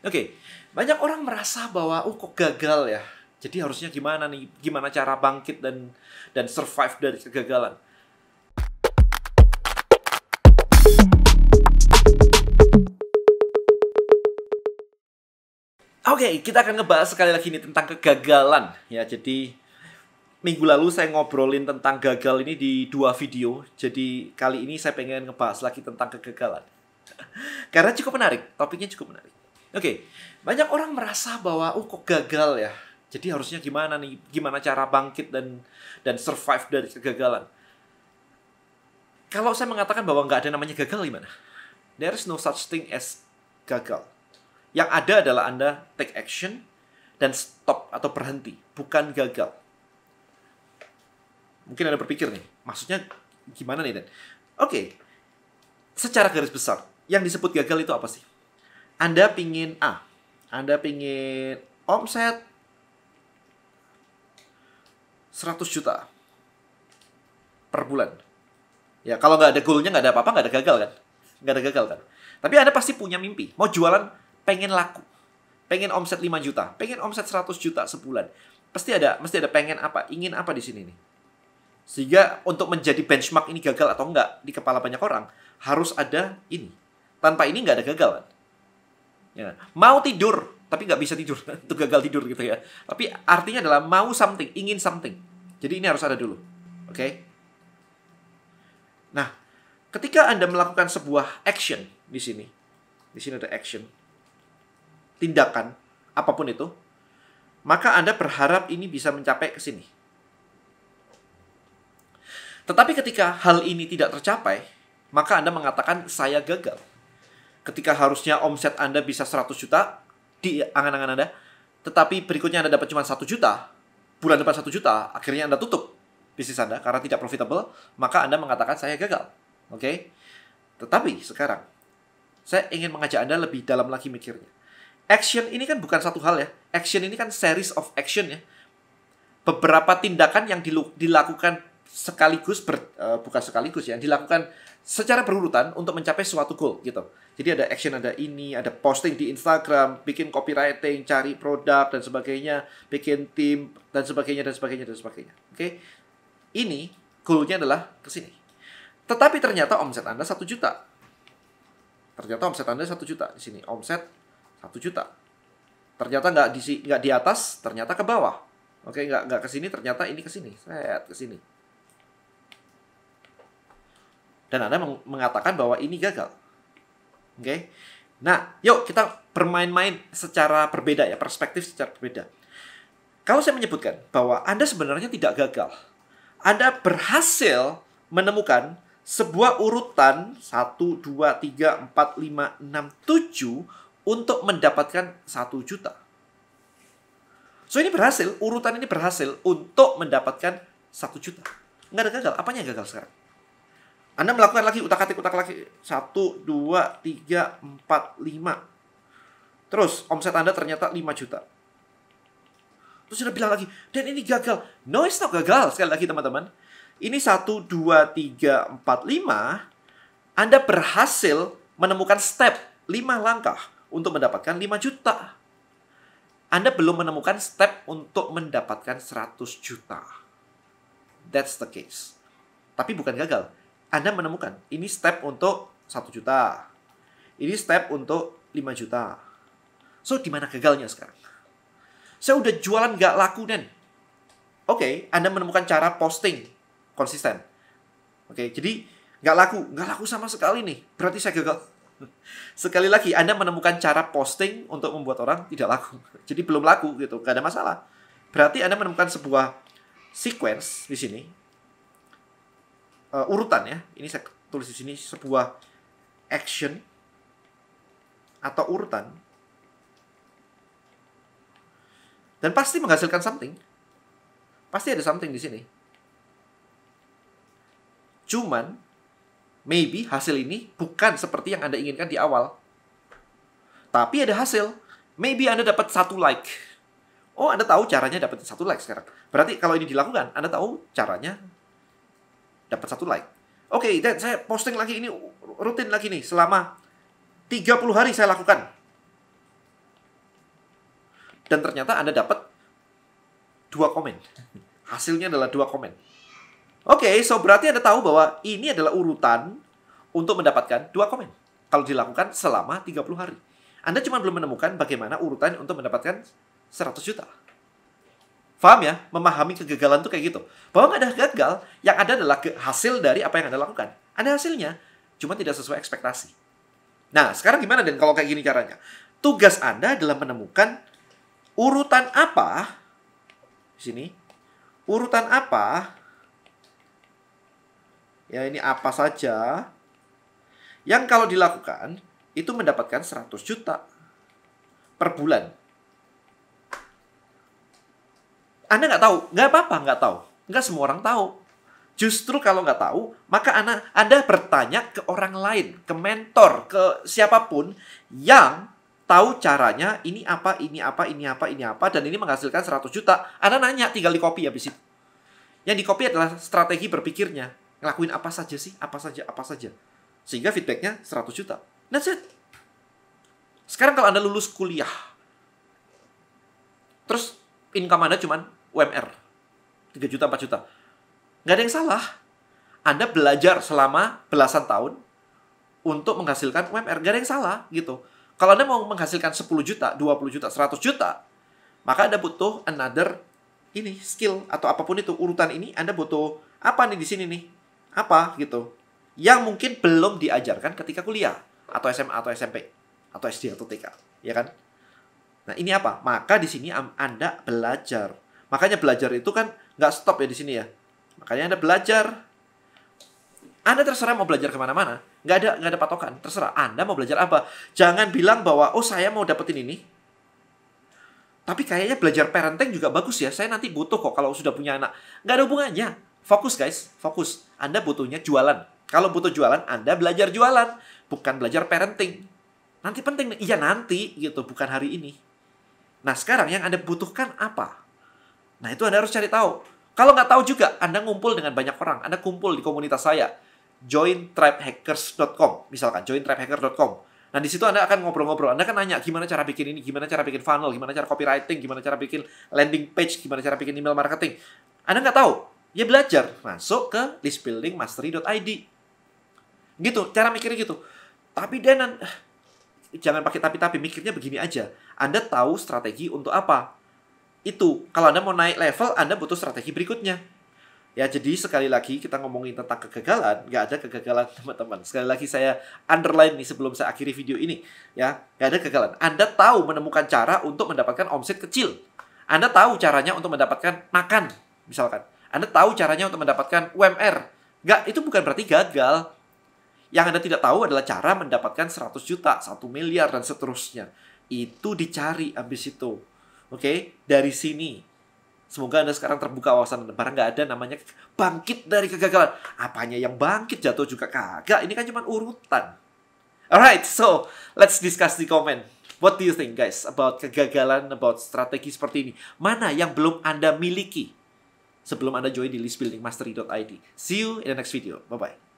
Oke, banyak orang merasa bahwa oh kok gagal ya. Jadi harusnya gimana nih? Gimana cara bangkit dan dan survive dari kegagalan? Oke, okay, kita akan ngebahas sekali lagi nih tentang kegagalan ya. Jadi minggu lalu saya ngobrolin tentang gagal ini di dua video. Jadi kali ini saya pengen ngebahas lagi tentang kegagalan. Karena cukup menarik, topiknya cukup menarik okay. banyak orang merasa bahwa oh kok gagal ya. Jadi harusnya gimana nih? Gimana cara bangkit dan dan survive dari kegagalan? Kalau saya mengatakan bahwa nggak ada namanya gagal gimana? There is no such thing as gagal. Yang ada adalah Anda take action dan stop atau berhenti, bukan gagal. Mungkin Anda berpikir nih, maksudnya gimana nih Dan? Oke, okay. secara garis besar, yang disebut gagal itu apa sih? Anda pingin A, Anda pingin omset 100 juta per bulan. Ya kalau nggak ada goalnya nggak ada apa-apa nggak ada gagal kan, nggak ada gagal kan. Tapi Anda pasti punya mimpi, mau jualan pengen laku, pengen omset 5 juta, pengen omset 100 juta sebulan. Pasti ada, mesti ada pengen apa, ingin apa di sini nih. Sehingga untuk menjadi benchmark ini gagal atau enggak di kepala banyak orang, harus ada ini. Tanpa ini nggak ada gagal kan. Ya. Mau tidur, tapi nggak bisa tidur, itu gagal tidur gitu ya. Tapi artinya adalah mau something, ingin something. Jadi ini harus ada dulu. Oke? Okay? Nah, ketika Anda melakukan sebuah action di sini, di sini ada action, tindakan, apapun itu, maka Anda berharap ini bisa mencapai ke sini. Tetapi ketika hal ini tidak tercapai, maka Anda mengatakan saya gagal ketika harusnya omset Anda bisa 100 juta di angan-angan Anda, tetapi berikutnya Anda dapat cuma 1 juta, bulan depan 1 juta, akhirnya Anda tutup bisnis Anda karena tidak profitable, maka Anda mengatakan saya gagal. Oke? Okay? Tetapi sekarang saya ingin mengajak Anda lebih dalam lagi mikirnya. Action ini kan bukan satu hal ya. Action ini kan series of action ya. Beberapa tindakan yang dilakukan sekaligus ber, uh, bukan sekaligus ya dilakukan secara berurutan untuk mencapai suatu goal gitu. Jadi ada action ada ini, ada posting di Instagram, bikin copywriting, cari produk dan sebagainya, bikin tim dan sebagainya dan sebagainya dan sebagainya. Oke. Okay? Ini goalnya adalah ke sini. Tetapi ternyata omset Anda 1 juta. Ternyata omset Anda 1 juta di sini. Omset 1 juta. Ternyata nggak di nggak di atas, ternyata ke bawah. Oke, okay? nggak nggak ke sini, ternyata ini ke sini. Set ke sini dan Anda mengatakan bahwa ini gagal. Oke. Okay? Nah, yuk kita bermain-main secara berbeda ya, perspektif secara berbeda. Kalau saya menyebutkan bahwa Anda sebenarnya tidak gagal. Anda berhasil menemukan sebuah urutan 1 2 3 4 5 6 7 untuk mendapatkan 1 juta. So ini berhasil, urutan ini berhasil untuk mendapatkan 1 juta. Enggak ada gagal, apanya yang gagal sekarang? Anda melakukan lagi utak-atik utak-atik satu dua tiga empat lima Terus omset Anda ternyata 5 juta. Terus Anda bilang lagi, dan ini gagal. No, it's not gagal. Sekali lagi teman-teman. Ini satu dua tiga empat lima. Anda berhasil menemukan step lima langkah untuk mendapatkan 5 juta. Anda belum menemukan step untuk mendapatkan 100 juta. That's the case. Tapi bukan gagal. Anda menemukan ini step untuk satu juta. Ini step untuk 5 juta. So, di mana gagalnya sekarang? Saya udah jualan nggak laku, Nen. Oke, okay, Anda menemukan cara posting konsisten. Oke, okay, jadi nggak laku, nggak laku sama sekali nih. Berarti saya gagal. Sekali lagi, Anda menemukan cara posting untuk membuat orang tidak laku. Jadi belum laku gitu, nggak ada masalah. Berarti Anda menemukan sebuah sequence di sini uh, urutan ya. Ini saya tulis di sini sebuah action atau urutan dan pasti menghasilkan something. Pasti ada something di sini. Cuman maybe hasil ini bukan seperti yang Anda inginkan di awal. Tapi ada hasil. Maybe Anda dapat satu like. Oh, Anda tahu caranya dapat satu like sekarang. Berarti kalau ini dilakukan, Anda tahu caranya dapat satu like. Oke, okay, dan saya posting lagi ini rutin lagi nih selama 30 hari saya lakukan. Dan ternyata Anda dapat dua komen. Hasilnya adalah dua komen. Oke, okay, so berarti Anda tahu bahwa ini adalah urutan untuk mendapatkan dua komen. Kalau dilakukan selama 30 hari. Anda cuma belum menemukan bagaimana urutan untuk mendapatkan 100 juta. Faham ya? Memahami kegagalan tuh kayak gitu. Bahwa nggak ada gagal, yang ada adalah hasil dari apa yang Anda lakukan. Ada hasilnya, cuma tidak sesuai ekspektasi. Nah, sekarang gimana dan kalau kayak gini caranya? Tugas Anda adalah menemukan urutan apa di sini. Urutan apa? Ya, ini apa saja yang kalau dilakukan itu mendapatkan 100 juta per bulan Anda nggak tahu, nggak apa-apa nggak tahu. Nggak semua orang tahu. Justru kalau nggak tahu, maka Anda, Anda bertanya ke orang lain, ke mentor, ke siapapun yang tahu caranya ini apa, ini apa, ini apa, ini apa, dan ini menghasilkan 100 juta. Anda nanya, tinggal di copy habis itu. Yang di copy adalah strategi berpikirnya. Ngelakuin apa saja sih, apa saja, apa saja. Sehingga feedbacknya 100 juta. That's it. Sekarang kalau Anda lulus kuliah, terus income Anda cuman UMR 3 juta 4 juta nggak ada yang salah anda belajar selama belasan tahun untuk menghasilkan UMR nggak ada yang salah gitu kalau anda mau menghasilkan 10 juta 20 juta 100 juta maka anda butuh another ini skill atau apapun itu urutan ini anda butuh apa nih di sini nih apa gitu yang mungkin belum diajarkan ketika kuliah atau SMA atau SMP atau SD atau TK ya kan Nah, ini apa? Maka di sini Anda belajar Makanya belajar itu kan nggak stop ya di sini ya. Makanya Anda belajar. Anda terserah mau belajar kemana-mana. Nggak ada, nggak ada patokan. Terserah Anda mau belajar apa. Jangan bilang bahwa, oh saya mau dapetin ini. Tapi kayaknya belajar parenting juga bagus ya. Saya nanti butuh kok kalau sudah punya anak. Nggak ada hubungannya. Fokus guys, fokus. Anda butuhnya jualan. Kalau butuh jualan, Anda belajar jualan. Bukan belajar parenting. Nanti penting, iya nanti gitu, bukan hari ini. Nah sekarang yang Anda butuhkan apa? Nah itu Anda harus cari tahu. Kalau nggak tahu juga, Anda ngumpul dengan banyak orang. Anda kumpul di komunitas saya. Join tribehackers.com. Misalkan, join tribehackers.com. Nah, di situ Anda akan ngobrol-ngobrol. Anda kan nanya gimana cara bikin ini, gimana cara bikin funnel, gimana cara copywriting, gimana cara bikin landing page, gimana cara bikin email marketing. Anda nggak tahu. Ya belajar. Masuk ke listbuildingmastery.id. Gitu, cara mikirnya gitu. Tapi Denan, eh, jangan pakai tapi-tapi, mikirnya begini aja. Anda tahu strategi untuk apa itu kalau Anda mau naik level, Anda butuh strategi berikutnya. Ya, jadi sekali lagi kita ngomongin tentang kegagalan, nggak ada kegagalan teman-teman. Sekali lagi saya underline nih sebelum saya akhiri video ini, ya, nggak ada kegagalan. Anda tahu menemukan cara untuk mendapatkan omset kecil. Anda tahu caranya untuk mendapatkan makan, misalkan. Anda tahu caranya untuk mendapatkan UMR. Nggak, itu bukan berarti gagal. Yang Anda tidak tahu adalah cara mendapatkan 100 juta, 1 miliar, dan seterusnya. Itu dicari habis itu. Oke, okay? dari sini. Semoga Anda sekarang terbuka wawasan Anda. Barang nggak ada namanya bangkit dari kegagalan. Apanya yang bangkit? Jatuh juga kagak. Ini kan cuma urutan. Alright, so let's discuss the comment. What do you think guys about kegagalan, about strategi seperti ini? Mana yang belum Anda miliki sebelum Anda join di listbuildingmastery.id? See you in the next video. Bye-bye.